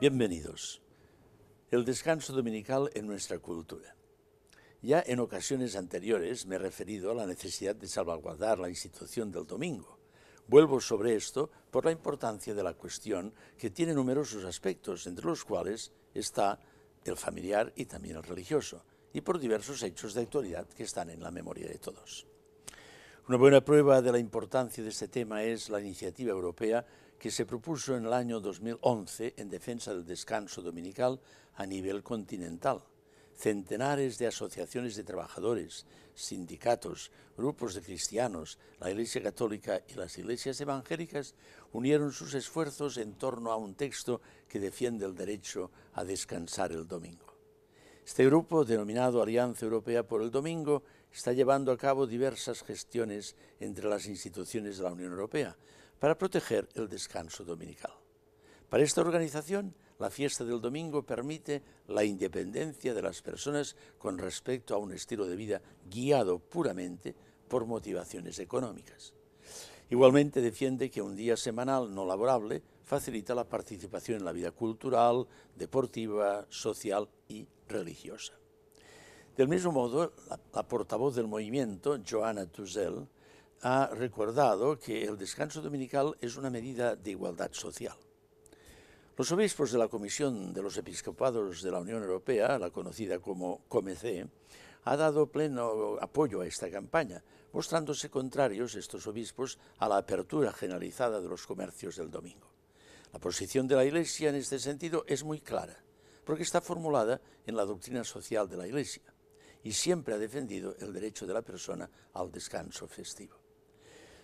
Bienvenidos. El descanso dominical en nuestra cultura. Ya en ocasiones anteriores me he referido a la necesidad de salvaguardar la institución del domingo. Vuelvo sobre esto por la importancia de la cuestión que tiene numerosos aspectos, entre los cuales está el familiar y también el religioso, y por diversos hechos de actualidad que están en la memoria de todos. Una buena prueba de la importancia de este tema es la iniciativa europea que se propuso en el año 2011 en defensa del descanso dominical a nivel continental. Centenares de asociaciones de trabajadores, sindicatos, grupos de cristianos, la Iglesia Católica y las iglesias evangélicas unieron sus esfuerzos en torno a un texto que defiende el derecho a descansar el domingo. Este grupo, denominado Alianza Europea por el Domingo, está llevando a cabo diversas gestiones entre las instituciones de la Unión Europea para proteger el descanso dominical. Para esta organización, la fiesta del domingo permite la independencia de las personas con respecto a un estilo de vida guiado puramente por motivaciones económicas. Igualmente defiende que un día semanal no laborable facilita la participación en la vida cultural, deportiva, social y religiosa. Del mismo modo, la, portavoz del movimiento, Joana Tuzel, ha recordado que el descanso dominical es una medida de igualdad social. Los obispos de la Comisión de los Episcopados de la Unión Europea, la conocida como COMECE, ha dado pleno apoyo a esta campaña, mostrándose contrarios estos obispos a la apertura generalizada de los comercios del domingo. La posición de la Iglesia en este sentido es muy clara, porque está formulada en la doctrina social de la Iglesia y siempre ha defendido el derecho de la persona al descanso festivo.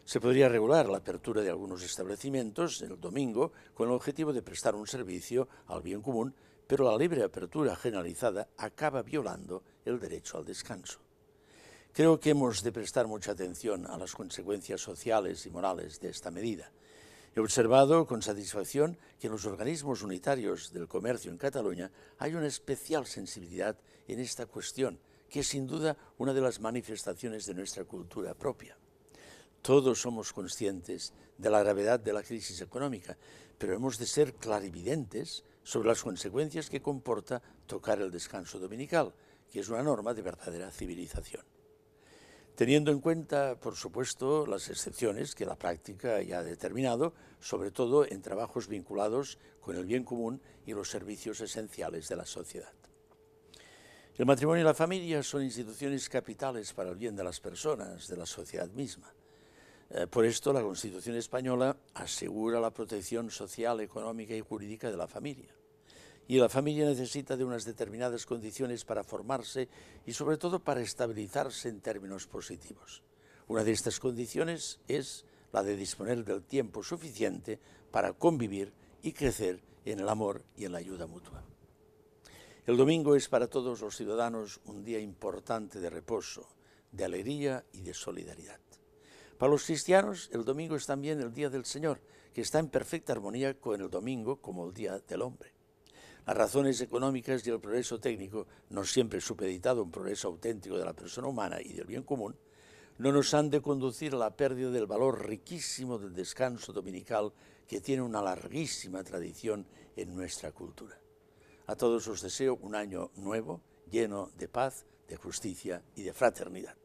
Se podría regular la apertura de algunos establecimientos el domingo con el objetivo de prestar un servicio al bien común pero la libre apertura generalizada acaba violando el derecho al descanso. Creo que hemos de prestar mucha atención a las consecuencias sociales y morales de esta medida. He observado con satisfacción que en los organismos unitarios del comercio en Cataluña hay una especial sensibilidad en esta cuestión, que es sin duda una de las manifestaciones de nuestra cultura propia. Todos somos conscientes de la gravedad de la crisis económica, pero hemos de ser clarividentes sobre las consecuencias que comporta tocar el descanso dominical, que es una norma de verdadera civilización. Teniendo en cuenta, por supuesto, las excepciones que la práctica ya ha determinado, sobre todo en trabajos vinculados con el bien común y los servicios esenciales de la sociedad. El matrimonio y la familia son instituciones capitales para el bien de las personas, de la sociedad misma. Eh, por esto, la Constitución española asegura la protección social, económica y jurídica de la familia. Y la familia necesita de unas determinadas condiciones para formarse y sobre todo para estabilizarse en términos positivos. Una de estas condiciones es la de disponer del tiempo suficiente para convivir y crecer en el amor y en la ayuda mutua. El domingo es para todos los ciudadanos un día importante de reposo, de alegría y de solidaridad. Para los cristianos, el domingo es también el día del Señor, que está en perfecta armonía con el domingo como el día del hombre. Las razones económicas y el progreso técnico, no siempre supeditado a un progreso auténtico de la persona humana y del bien común, no nos han de conducir a la pérdida del valor riquísimo del descanso dominical que tiene una larguísima tradición en nuestra cultura. A todos os deseo un año nuevo, lleno de paz, de justicia y de fraternidad.